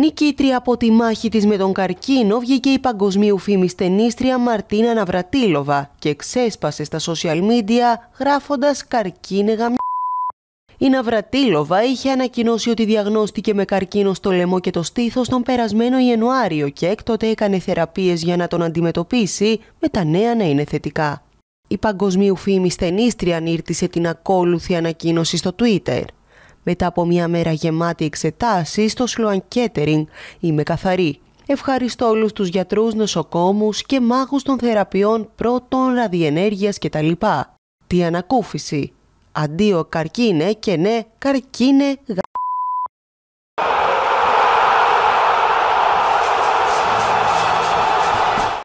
Νικήτρια από τη μάχη της με τον καρκίνο βγήκε η παγκοσμίου φήμης ταινίστρια Μαρτίνα Ναυρατήλοβα και ξέσπασε στα social media γράφοντας «Καρκίνε γαμ... Η Ναυρατήλοβα είχε ανακοινώσει ότι διαγνώστηκε με καρκίνο στο λαιμό και το στήθος τον περασμένο Ιανουάριο και έκτοτε έκανε θεραπείες για να τον αντιμετωπίσει, με τα νέα να είναι θετικά. Η παγκοσμίου φήμη στενίστρια ανήρτησε την ακόλουθη ανακοίνωση στο Twitter. Μετά από μια μέρα γεμάτη εξετάσεις στο Sloan Kettering είμαι καθαρή. Ευχαριστώ όλους τους γιατρούς, νοσοκόμους και μάγους των θεραπείων πρώτων ραδιενέργειας κτλ. Τι ανακούφιση. Αντίο καρκίνε και ναι, καρκίνε γα...